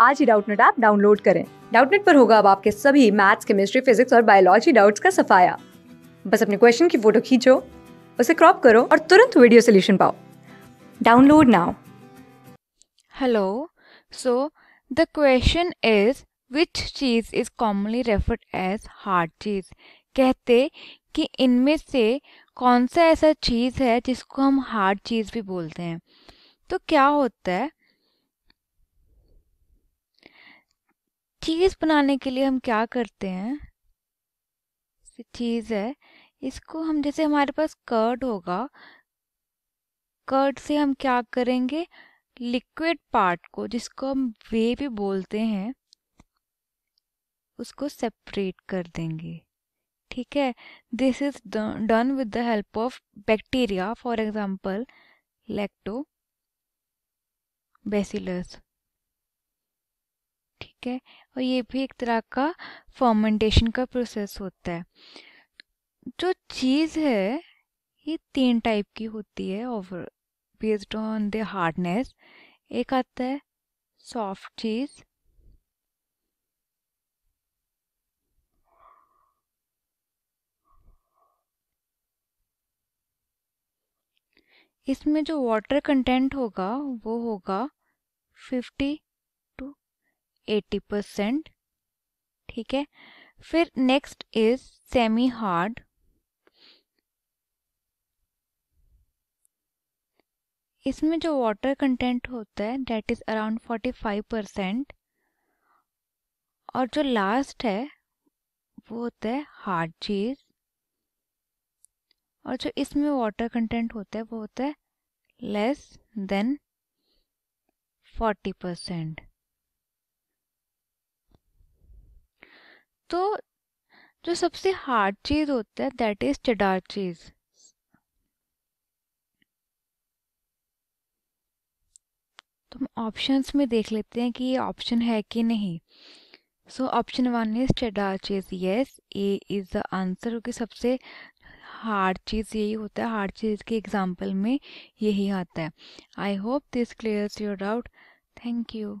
आज ही Doubtnut app download करें डाउटनेट पर होगा अब आपके सभी मैथ्स केमिस्ट्री फिजिक्स और बायोलॉजी डाउट्स का सफाया बस अपने क्वेश्चन की फोटो खींचो उसे क्रॉप करो और तुरंत वीडियो सोल्यूशन पाओ download now hello so the question is which cheese is commonly referred as hard cheese कहते कि इनमें से कौन सा ऐसा चीज़ है जिसको हम हार्ड चीज़ भी बोलते हैं तो क्या होता है चीज़ बनाने के लिए हम क्या करते हैं चीज़ है इसको हम जैसे हमारे पास कर्ड होगा कर्ड से हम क्या करेंगे लिक्विड पार्ट को जिसको हम वे भी बोलते हैं उसको सेपरेट कर देंगे ठीक है this is done with the help of bacteria for example lactobacillus ठीक है और ये भी एक तरह का फर्मेंटेशन का प्रोसेस होता है जो चीज़ है ये तीन टाइप की होती है over based on the hardness एक आता है सॉफ्ट चीज़ इसमें जो वाटर कंटेंट होगा वो होगा फिफ्टी एट्टी परसेंट ठीक है फिर नेक्स्ट इज सेमी हार्ड इसमें जो वाटर कंटेंट होता है that is around forty five percent और जो लास्ट है वो होता है हार्ड चीज़ और जो इसमें वाटर कंटेंट होता है वो होता है लेस देन फोर्टी परसेंट तो जो सबसे हार्ड चीज़ होता है दैट इज़ चडार चीज़ तो हम ऑप्शन में देख लेते हैं कि ये ऑप्शन है कि नहीं सो ऑप्शन वन इज चडार चीज़ yes A is the answer क्योंकि सबसे हार्ड चीज़ यही होता है हार्ड चीज़ के एग्जाम्पल में यही आता है I hope this clear your doubt thank you